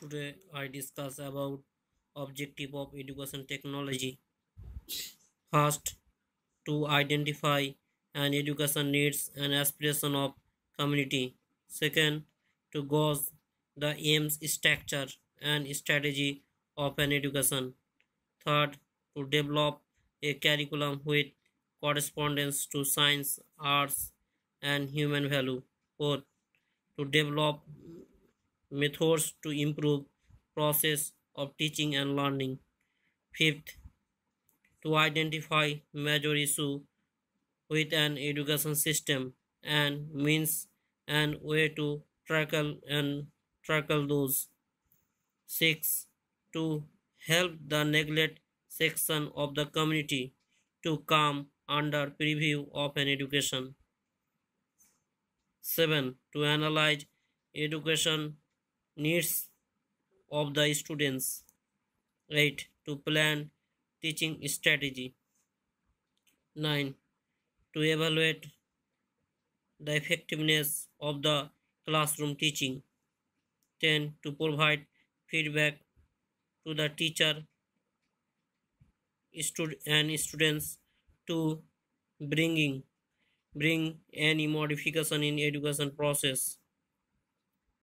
Today I discuss about objective of education technology. First, to identify an education needs and aspiration of community. Second, to gauge the aims, structure and strategy of an education. Third, to develop a curriculum with correspondence to science, arts and human value. Fourth, to develop methods to improve process of teaching and learning. Fifth, to identify major issue with an education system and means and way to tackle and tackle those. Six, to help the neglect section of the community to come under preview of an education. 7. To analyze education needs of the students right to plan teaching strategy 9 to evaluate the effectiveness of the classroom teaching 10 to provide feedback to the teacher and students to bringing bring any modification in education process